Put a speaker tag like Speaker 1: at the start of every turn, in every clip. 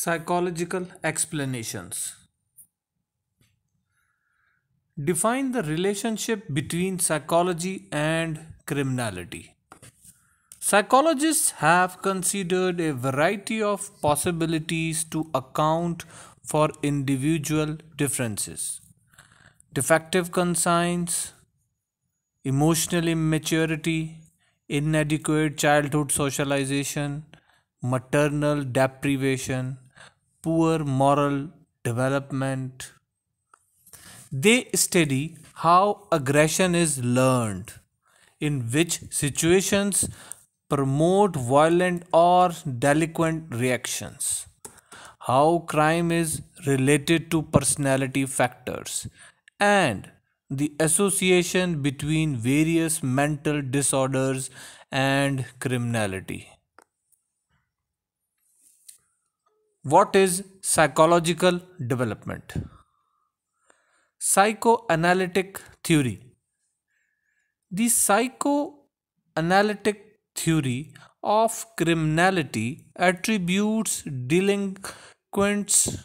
Speaker 1: Psychological explanations. Define the relationship between psychology and criminality. Psychologists have considered a variety of possibilities to account for individual differences. Defective conscience, emotional immaturity, inadequate childhood socialization, maternal deprivation, poor moral development. They study how aggression is learned, in which situations promote violent or delinquent reactions, how crime is related to personality factors, and the association between various mental disorders and criminality. What is psychological development? Psychoanalytic theory. The psychoanalytic theory of criminality attributes delinquents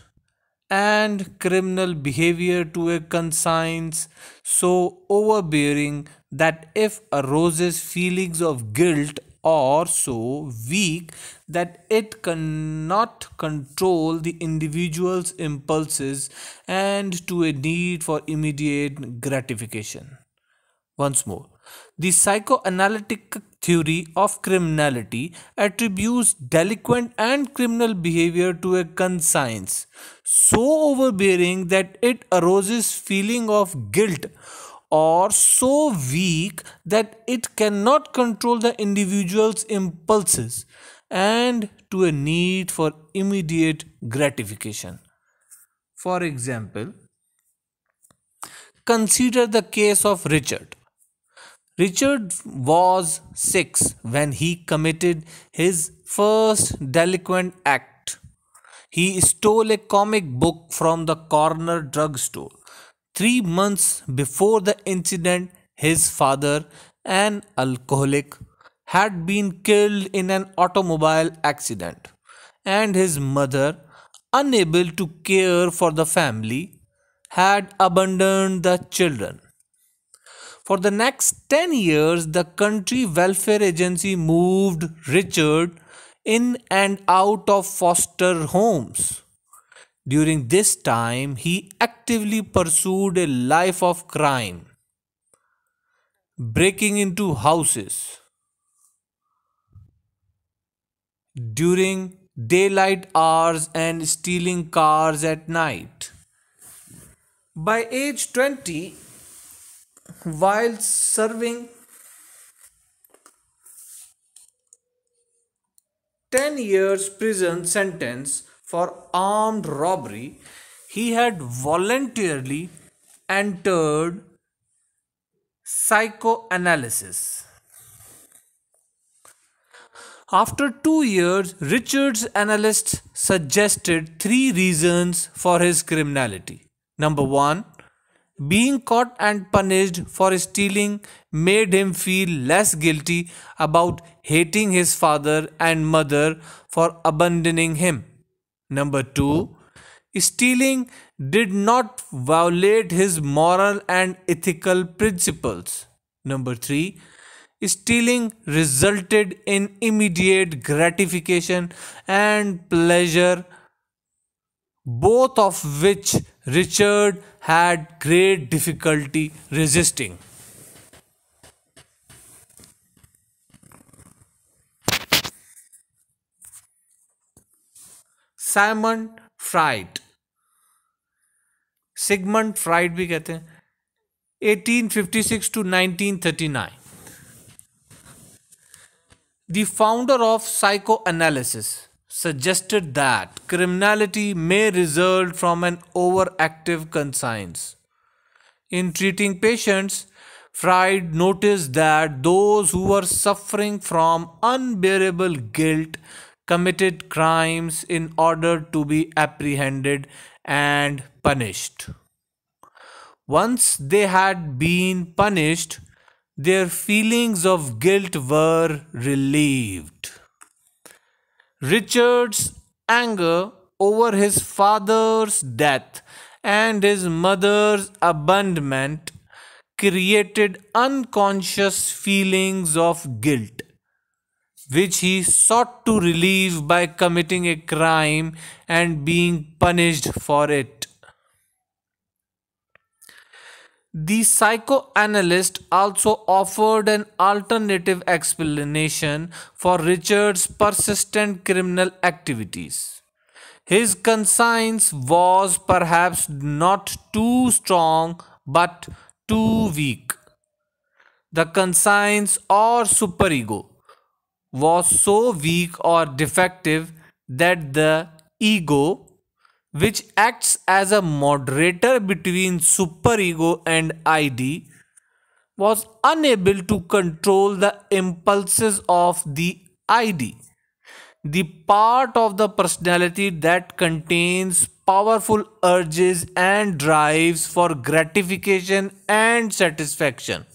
Speaker 1: and criminal behavior to a conscience so overbearing that if arouses feelings of guilt or so weak that it cannot control the individual's impulses and to a need for immediate gratification. Once more, the psychoanalytic theory of criminality attributes delinquent and criminal behavior to a conscience so overbearing that it arouses feeling of guilt or so weak that it cannot control the individual's impulses and to a need for immediate gratification. For example, consider the case of Richard. Richard was six when he committed his first delinquent act. He stole a comic book from the corner drugstore. Three months before the incident, his father, an alcoholic, had been killed in an automobile accident, and his mother, unable to care for the family, had abandoned the children. For the next 10 years, the country welfare agency moved Richard in and out of foster homes. During this time, he actively pursued a life of crime, breaking into houses. During daylight hours and stealing cars at night. By age 20, while serving 10 years prison sentence, for armed robbery, he had voluntarily entered psychoanalysis. After two years, Richard's analysts suggested three reasons for his criminality. Number one, being caught and punished for stealing made him feel less guilty about hating his father and mother for abandoning him. Number two, stealing did not violate his moral and ethical principles. Number three, stealing resulted in immediate gratification and pleasure, both of which Richard had great difficulty resisting. Simon Freud, Sigmund Freud भी कहते हैं 1856 to 1939 the founder of psychoanalysis suggested that criminality may result from an overactive conscience. In treating patients, Freud noticed that those who were suffering from unbearable guilt committed crimes in order to be apprehended and punished. Once they had been punished, their feelings of guilt were relieved. Richard's anger over his father's death and his mother's abandonment created unconscious feelings of guilt which he sought to relieve by committing a crime and being punished for it. The psychoanalyst also offered an alternative explanation for Richard's persistent criminal activities. His conscience was perhaps not too strong but too weak. The conscience or superego was so weak or defective that the ego, which acts as a moderator between superego and ID, was unable to control the impulses of the ID. The part of the personality that contains powerful urges and drives for gratification and satisfaction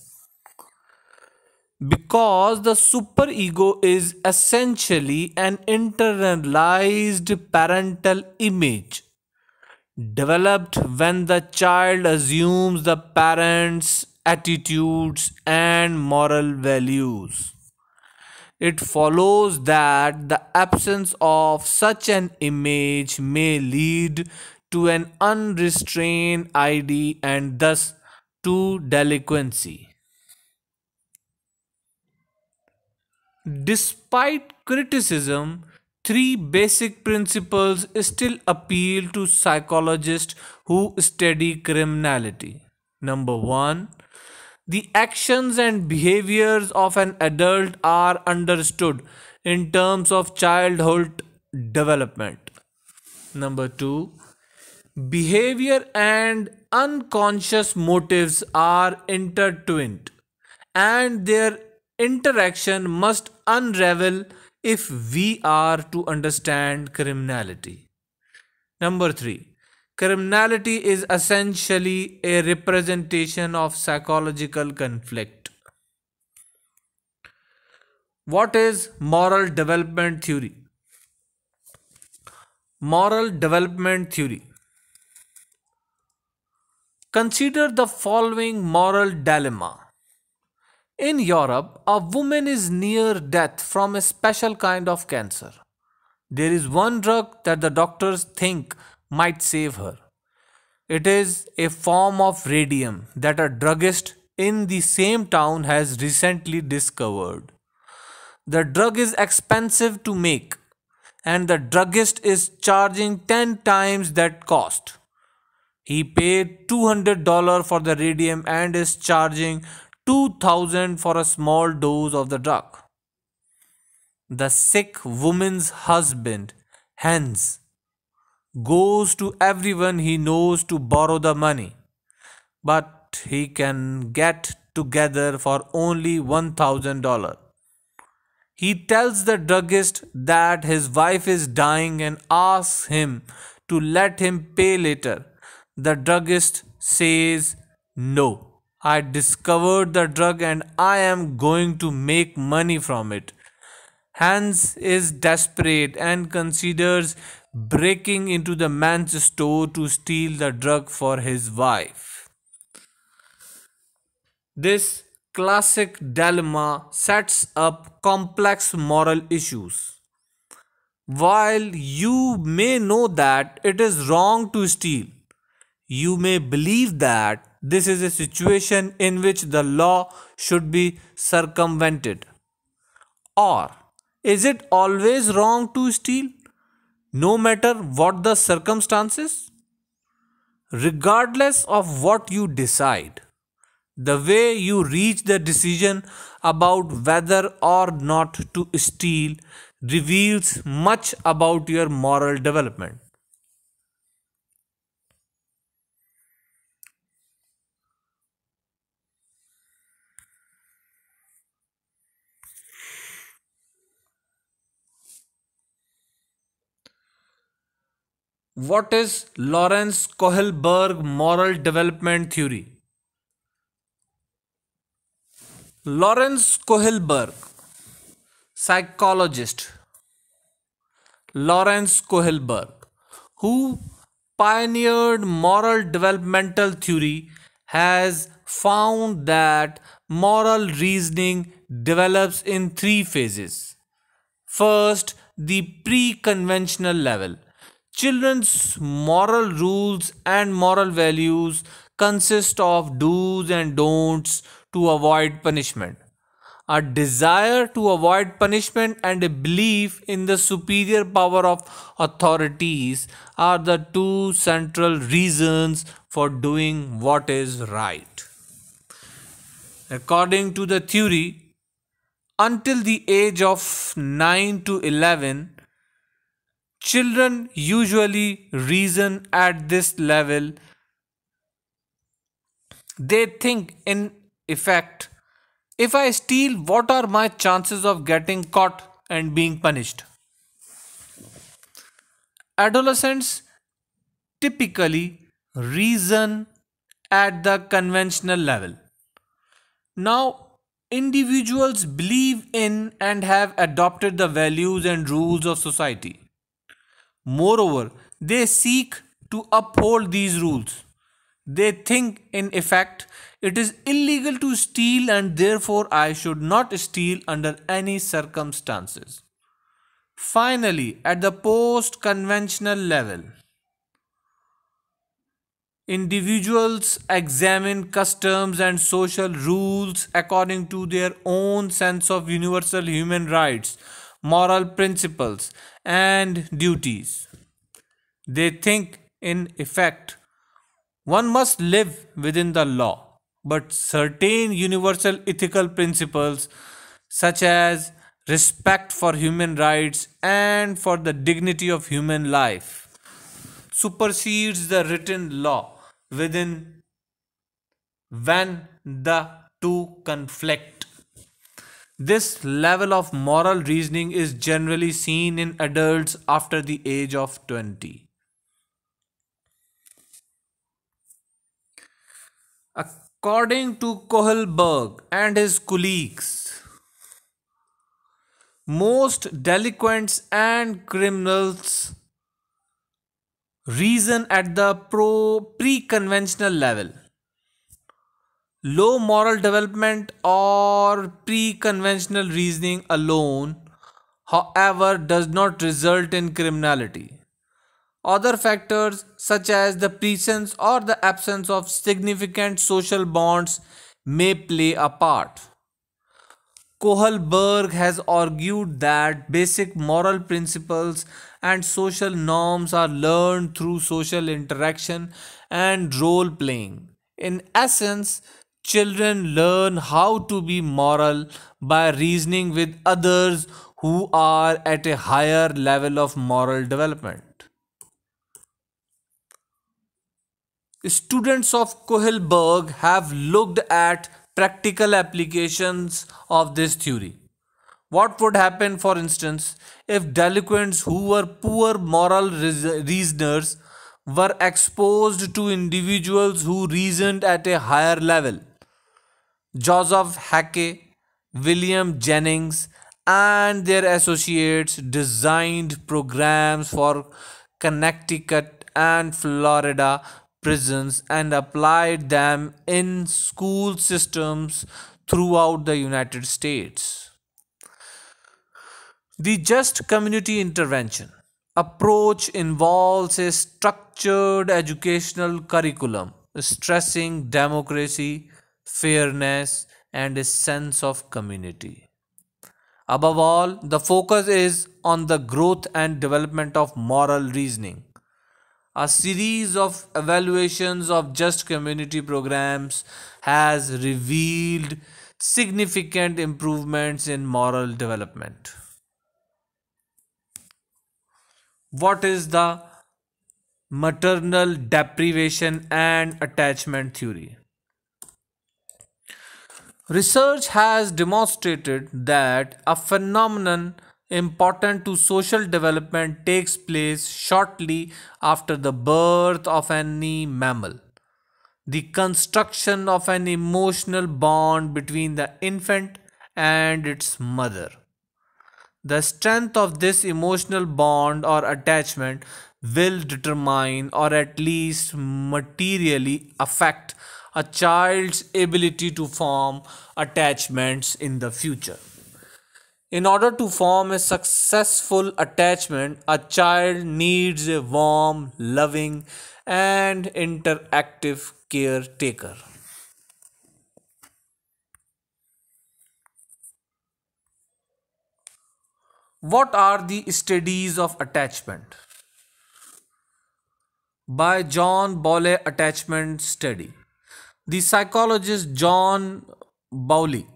Speaker 1: because the superego is essentially an internalized parental image developed when the child assumes the parent's attitudes and moral values. It follows that the absence of such an image may lead to an unrestrained ID and thus to delinquency. Despite criticism, three basic principles still appeal to psychologists who study criminality. Number one, the actions and behaviors of an adult are understood in terms of childhood development. Number two, behavior and unconscious motives are intertwined and their interaction must unravel if we are to understand criminality. Number three, criminality is essentially a representation of psychological conflict. What is moral development theory? Moral development theory. Consider the following moral dilemma in Europe, a woman is near death from a special kind of cancer. There is one drug that the doctors think might save her. It is a form of radium that a druggist in the same town has recently discovered. The drug is expensive to make, and the druggist is charging 10 times that cost. He paid $200 for the radium and is charging 2000 for a small dose of the drug. The sick woman's husband, Hans, goes to everyone he knows to borrow the money, but he can get together for only $1,000. He tells the druggist that his wife is dying and asks him to let him pay later. The druggist says no. I discovered the drug and I am going to make money from it. Hans is desperate and considers breaking into the man's store to steal the drug for his wife. This classic dilemma sets up complex moral issues. While you may know that it is wrong to steal, you may believe that this is a situation in which the law should be circumvented. Or is it always wrong to steal, no matter what the circumstances? Regardless of what you decide, the way you reach the decision about whether or not to steal reveals much about your moral development. What is Lawrence Kohlberg moral development theory? Lawrence Kohlberg, psychologist. Lawrence Kohlberg, who pioneered moral developmental theory, has found that moral reasoning develops in three phases. First, the pre conventional level Children's moral rules and moral values consist of do's and don'ts to avoid punishment. A desire to avoid punishment and a belief in the superior power of authorities are the two central reasons for doing what is right. According to the theory, until the age of 9 to 11, Children usually reason at this level. They think, in effect, if I steal, what are my chances of getting caught and being punished? Adolescents typically reason at the conventional level. Now, individuals believe in and have adopted the values and rules of society. Moreover, they seek to uphold these rules. They think, in effect, it is illegal to steal and therefore I should not steal under any circumstances. Finally, at the post conventional level, individuals examine customs and social rules according to their own sense of universal human rights, moral principles, and duties. They think, in effect, one must live within the law, but certain universal ethical principles, such as respect for human rights and for the dignity of human life, supersedes the written law within when the two conflict. This level of moral reasoning is generally seen in adults after the age of 20. According to Kohlberg and his colleagues, most delinquents and criminals reason at the pre-conventional level low moral development or pre-conventional reasoning alone however does not result in criminality other factors such as the presence or the absence of significant social bonds may play a part Kohlberg has argued that basic moral principles and social norms are learned through social interaction and role playing. In essence, Children learn how to be moral by reasoning with others who are at a higher level of moral development. Students of Kohlberg have looked at practical applications of this theory. What would happen, for instance, if delinquents who were poor moral reasoners were exposed to individuals who reasoned at a higher level? Joseph Hacke, William Jennings, and their associates designed programs for Connecticut and Florida prisons and applied them in school systems throughout the United States. The just community intervention approach involves a structured educational curriculum stressing democracy, fairness, and a sense of community. Above all, the focus is on the growth and development of moral reasoning. A series of evaluations of just community programs has revealed significant improvements in moral development. What is the maternal deprivation and attachment theory? Research has demonstrated that a phenomenon important to social development takes place shortly after the birth of any mammal. The construction of an emotional bond between the infant and its mother. The strength of this emotional bond or attachment will determine or at least materially affect a child's ability to form attachments in the future. In order to form a successful attachment, a child needs a warm, loving, and interactive caretaker. What are the studies of attachment? By John Bolle Attachment Study. The psychologist John Bowley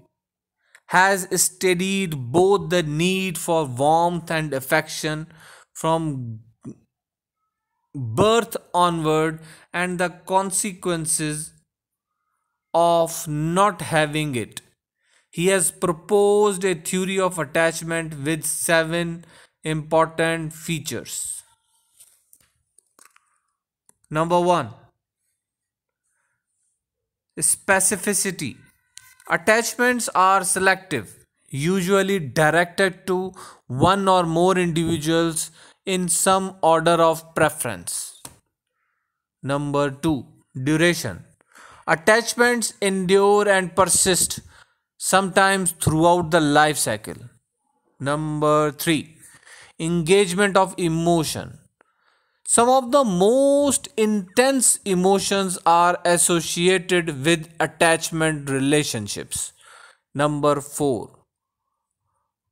Speaker 1: has studied both the need for warmth and affection from birth onward and the consequences of not having it. He has proposed a theory of attachment with seven important features. Number one, specificity attachments are selective usually directed to one or more individuals in some order of preference. Number 2. Duration. Attachments endure and persist, sometimes throughout the life cycle. Number 3. Engagement of emotion. Some of the most intense emotions are associated with attachment relationships. Number 4.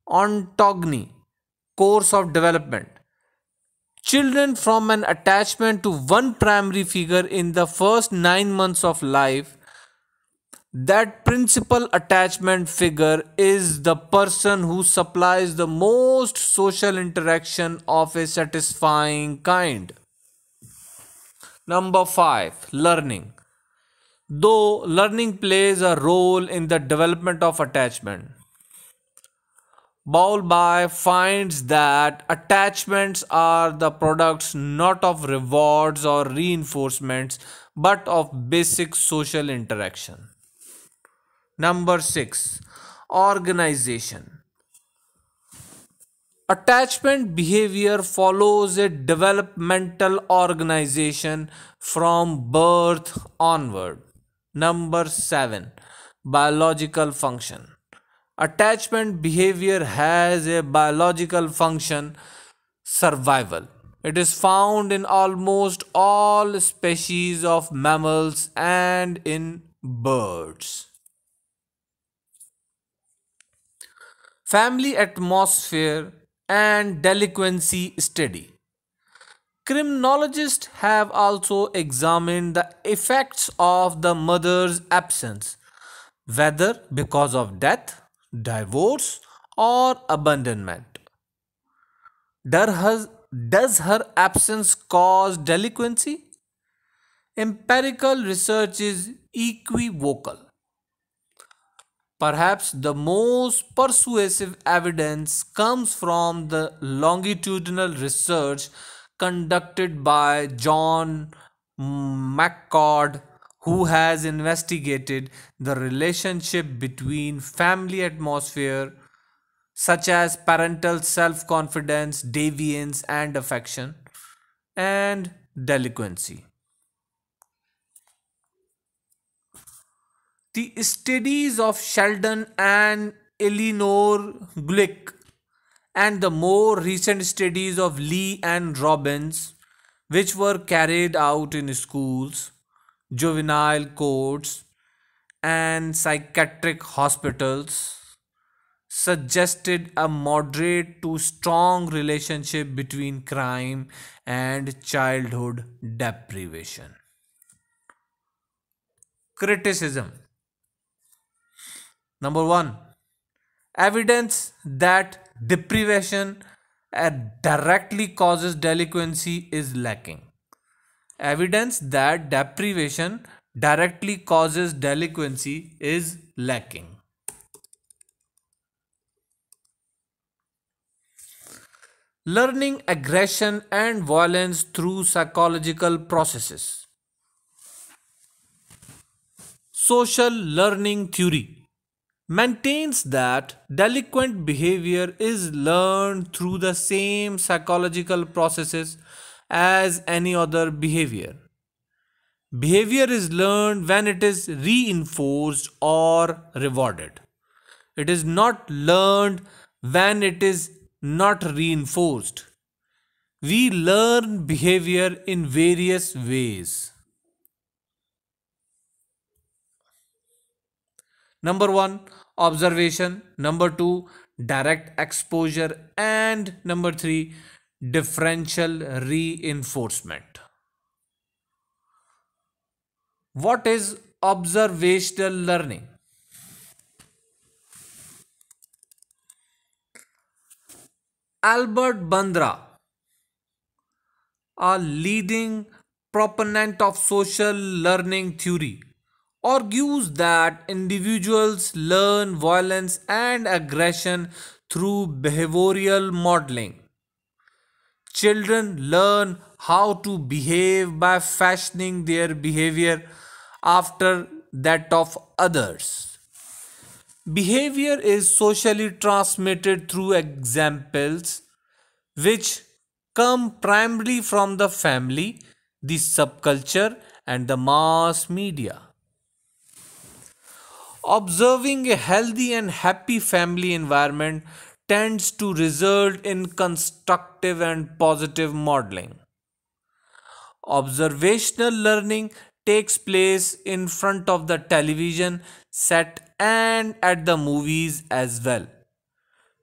Speaker 1: Ontogeny, course of development. Children from an attachment to one primary figure in the first 9 months of life that principal attachment figure is the person who supplies the most social interaction of a satisfying kind. Number five, learning. Though learning plays a role in the development of attachment, Bowlby finds that attachments are the products not of rewards or reinforcements but of basic social interaction. Number six, organization. Attachment behavior follows a developmental organization from birth onward. Number seven, biological function. Attachment behavior has a biological function survival. It is found in almost all species of mammals and in birds. family atmosphere, and delinquency study. Criminologists have also examined the effects of the mother's absence, whether because of death, divorce, or abandonment. Does her absence cause delinquency? Empirical research is equivocal. Perhaps the most persuasive evidence comes from the longitudinal research conducted by John McCord, who has investigated the relationship between family atmosphere, such as parental self confidence, deviance, and affection, and delinquency. The studies of Sheldon and Eleanor Glick, and the more recent studies of Lee and Robbins, which were carried out in schools, juvenile courts, and psychiatric hospitals, suggested a moderate to strong relationship between crime and childhood deprivation. Criticism Number one, evidence that deprivation uh, directly causes delinquency is lacking. Evidence that deprivation directly causes delinquency is lacking. Learning aggression and violence through psychological processes. Social learning theory maintains that delinquent behavior is learned through the same psychological processes as any other behavior. Behavior is learned when it is reinforced or rewarded. It is not learned when it is not reinforced. We learn behavior in various ways. Number one, observation number 2 direct exposure and number 3 differential reinforcement what is observational learning albert bandra a leading proponent of social learning theory argues that individuals learn violence and aggression through behavioral modeling. Children learn how to behave by fashioning their behavior after that of others. Behavior is socially transmitted through examples which come primarily from the family, the subculture, and the mass media. Observing a healthy and happy family environment tends to result in constructive and positive modeling. Observational learning takes place in front of the television set and at the movies as well.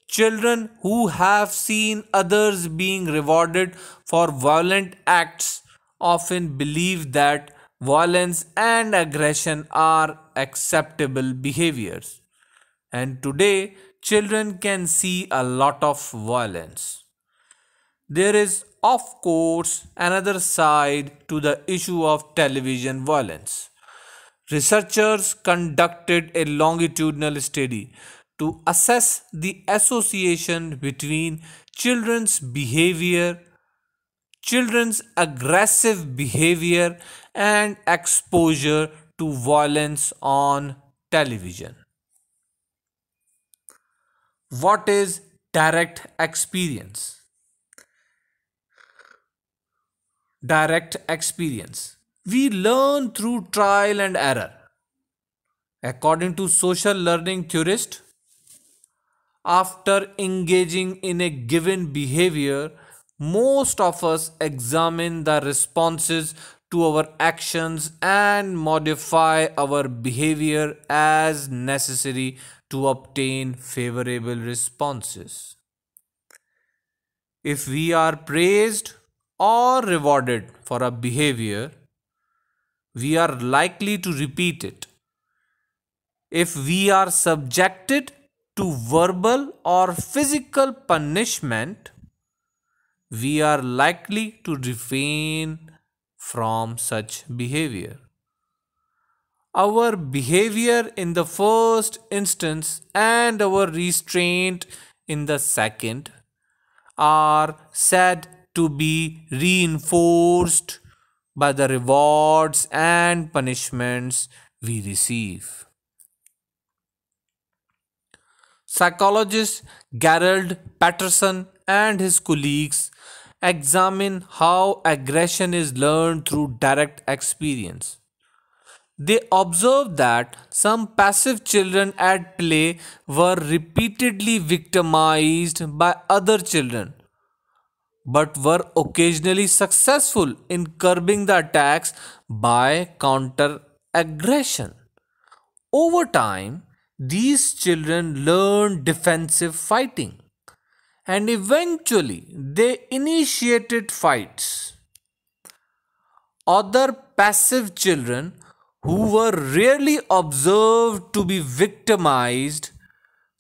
Speaker 1: Children who have seen others being rewarded for violent acts often believe that violence and aggression are acceptable behaviors. And today, children can see a lot of violence. There is, of course, another side to the issue of television violence. Researchers conducted a longitudinal study to assess the association between children's behavior children's aggressive behavior and exposure to violence on television. What is direct experience? Direct experience. We learn through trial and error. According to social learning theorist, after engaging in a given behavior, most of us examine the responses to our actions and modify our behavior as necessary to obtain favorable responses. If we are praised or rewarded for a behavior, we are likely to repeat it. If we are subjected to verbal or physical punishment, we are likely to refrain from such behavior. Our behavior in the first instance and our restraint in the second are said to be reinforced by the rewards and punishments we receive. Psychologist Gerald Patterson and his colleagues examine how aggression is learned through direct experience. They observed that some passive children at play were repeatedly victimized by other children, but were occasionally successful in curbing the attacks by counter aggression. Over time, these children learn defensive fighting and eventually they initiated fights. Other passive children who were rarely observed to be victimized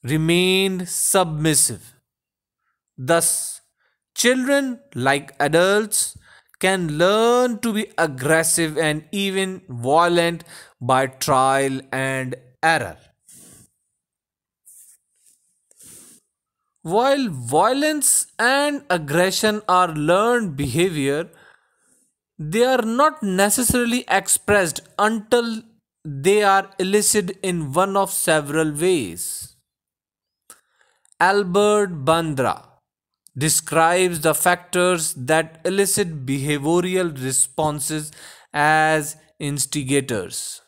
Speaker 1: remained submissive. Thus, children, like adults, can learn to be aggressive and even violent by trial and error. While violence and aggression are learned behavior, they are not necessarily expressed until they are elicited in one of several ways. Albert Bandra describes the factors that elicit behavioral responses as instigators.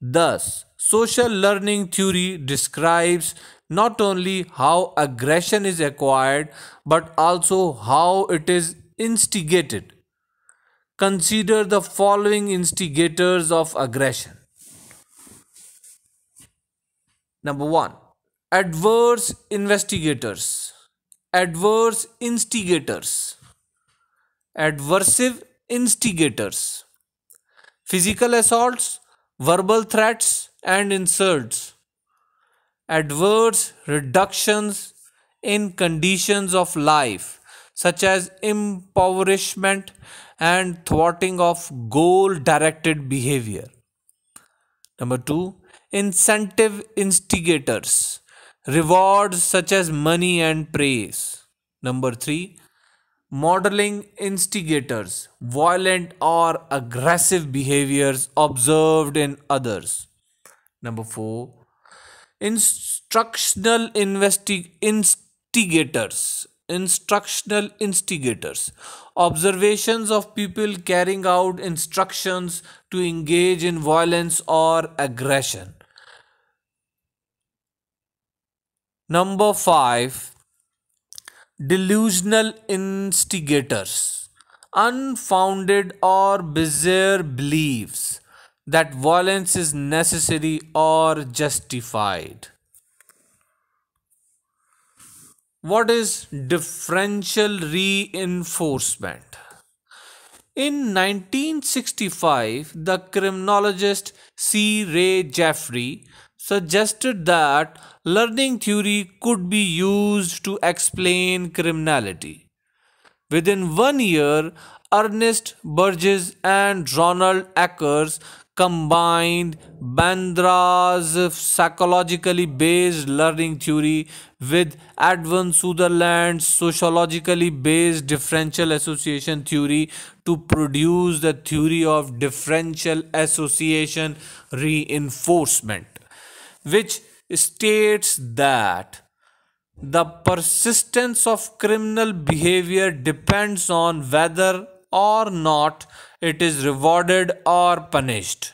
Speaker 1: Thus, social learning theory describes not only how aggression is acquired but also how it is instigated. Consider the following instigators of aggression. Number one, adverse investigators, adverse instigators, adversive instigators, physical assaults, verbal threats, and insults adverse reductions in conditions of life such as impoverishment and thwarting of goal directed behavior. Number two, incentive instigators, rewards such as money and praise. Number three, modeling instigators, violent or aggressive behaviors observed in others. Number four, instructional investi- instigators instructional instigators observations of people carrying out instructions to engage in violence or aggression number 5 delusional instigators unfounded or bizarre beliefs that violence is necessary or justified. What is differential reinforcement? In 1965, the criminologist C. Ray Jeffrey suggested that learning theory could be used to explain criminality. Within one year, Ernest Burgess and Ronald Eckers combined Bandra's psychologically based learning theory with Edwin Sutherland's sociologically based differential association theory to produce the theory of differential association reinforcement, which states that the persistence of criminal behavior depends on whether or not it is rewarded or punished.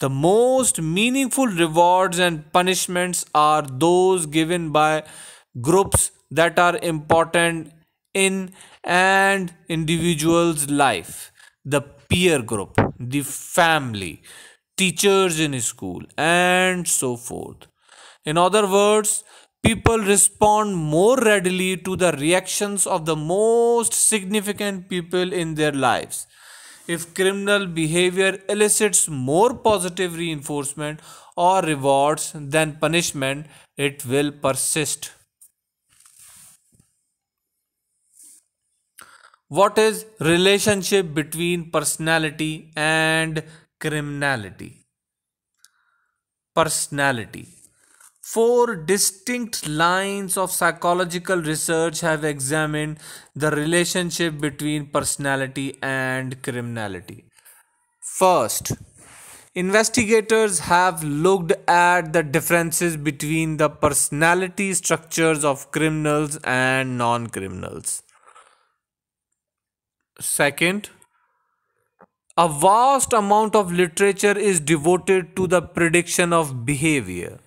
Speaker 1: The most meaningful rewards and punishments are those given by groups that are important in an individual's life the peer group, the family, teachers in school, and so forth. In other words, people respond more readily to the reactions of the most significant people in their lives. If criminal behavior elicits more positive reinforcement or rewards than punishment, it will persist. What is relationship between personality and criminality? Personality Four distinct lines of psychological research have examined the relationship between personality and criminality. First, investigators have looked at the differences between the personality structures of criminals and non criminals. Second, a vast amount of literature is devoted to the prediction of behavior.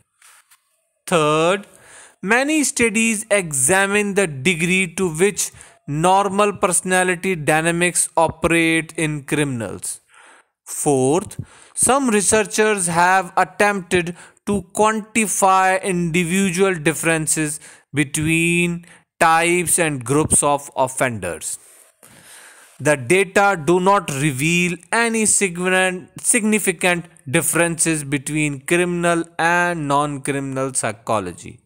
Speaker 1: Third, many studies examine the degree to which normal personality dynamics operate in criminals. Fourth, some researchers have attempted to quantify individual differences between types and groups of offenders the data do not reveal any significant differences between criminal and non-criminal psychology.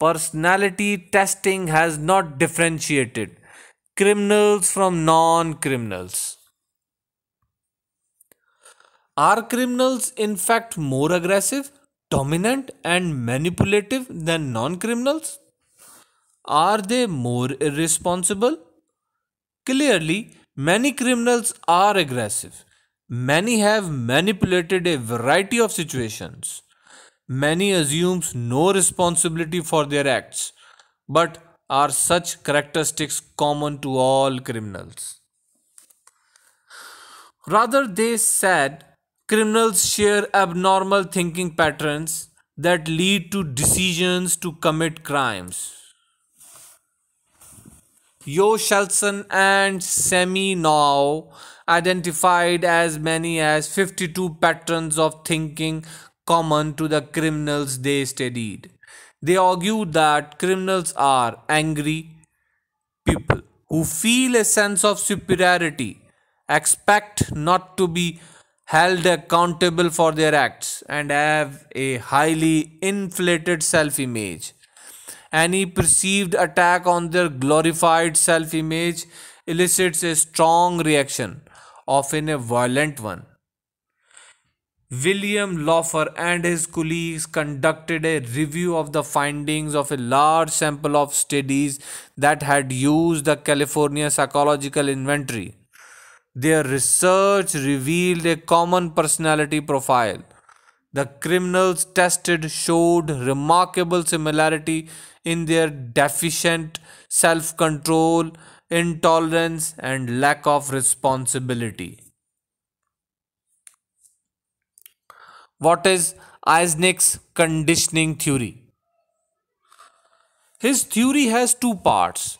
Speaker 1: Personality testing has not differentiated criminals from non-criminals. Are criminals in fact more aggressive, dominant and manipulative than non-criminals? Are they more irresponsible? Clearly, many criminals are aggressive. Many have manipulated a variety of situations. Many assumes no responsibility for their acts. But are such characteristics common to all criminals? Rather, they said criminals share abnormal thinking patterns that lead to decisions to commit crimes. Yoshelson and Semi now identified as many as 52 patterns of thinking common to the criminals they studied. They argued that criminals are angry people who feel a sense of superiority, expect not to be held accountable for their acts, and have a highly inflated self image. Any perceived attack on their glorified self image elicits a strong reaction, often a violent one. William Laufer and his colleagues conducted a review of the findings of a large sample of studies that had used the California Psychological Inventory. Their research revealed a common personality profile the criminals tested showed remarkable similarity in their deficient self control, intolerance, and lack of responsibility. What is Isaacs conditioning theory? His theory has two parts.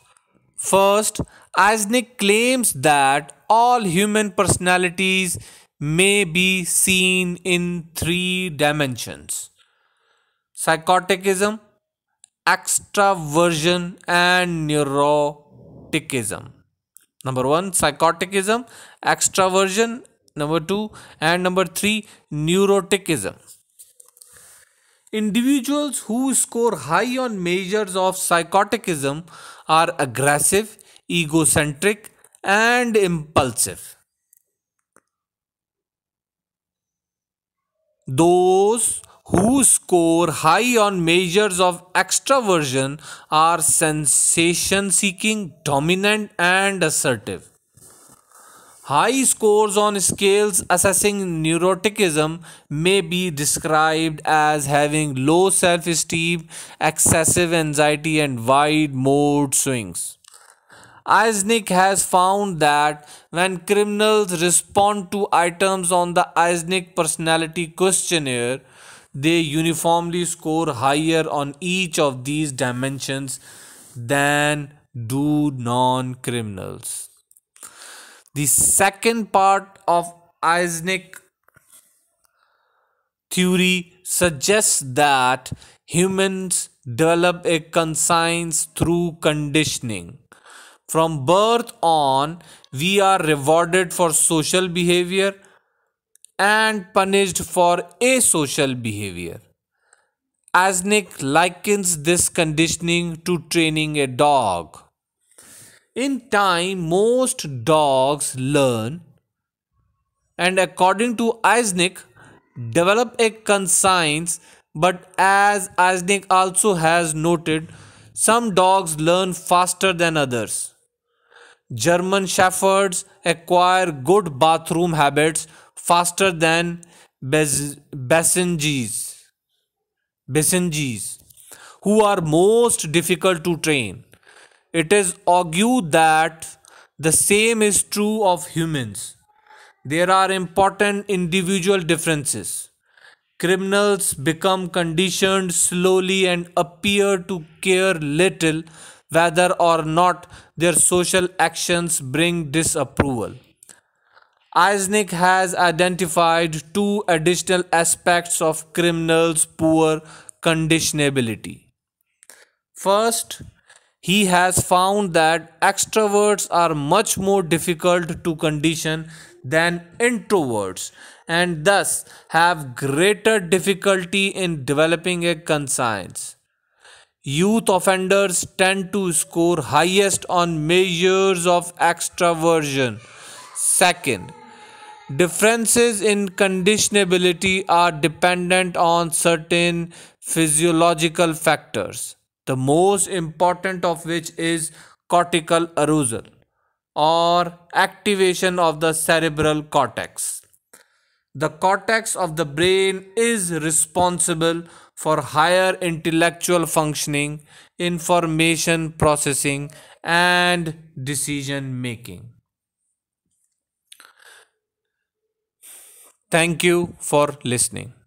Speaker 1: First, Isaac claims that all human personalities may be seen in three dimensions psychoticism, extraversion, and neuroticism. Number one, psychoticism, extraversion, number two, and number three, neuroticism. Individuals who score high on measures of psychoticism are aggressive, egocentric, and impulsive. Those who score high on measures of extraversion are sensation seeking, dominant, and assertive. High scores on scales assessing neuroticism may be described as having low self esteem, excessive anxiety, and wide mood swings. ISNIC has found that when criminals respond to items on the ISNIC personality questionnaire, they uniformly score higher on each of these dimensions than do non criminals. The second part of ISNIC theory suggests that humans develop a conscience through conditioning. From birth on, we are rewarded for social behavior and punished for asocial behavior. Asnick likens this conditioning to training a dog. In time, most dogs learn and according to Asnick, develop a conscience but as Asnick also has noted, some dogs learn faster than others. German Shepherds acquire good bathroom habits faster than Basenjis, Basenjis, who are most difficult to train. It is argued that the same is true of humans. There are important individual differences. Criminals become conditioned slowly and appear to care little whether or not their social actions bring disapproval. Eisnick has identified two additional aspects of criminals' poor conditionability. First, he has found that extroverts are much more difficult to condition than introverts and thus have greater difficulty in developing a conscience. Youth offenders tend to score highest on measures of extraversion. Second, differences in conditionability are dependent on certain physiological factors, the most important of which is cortical arousal or activation of the cerebral cortex. The cortex of the brain is responsible for higher intellectual functioning, information processing, and decision making. Thank you for listening.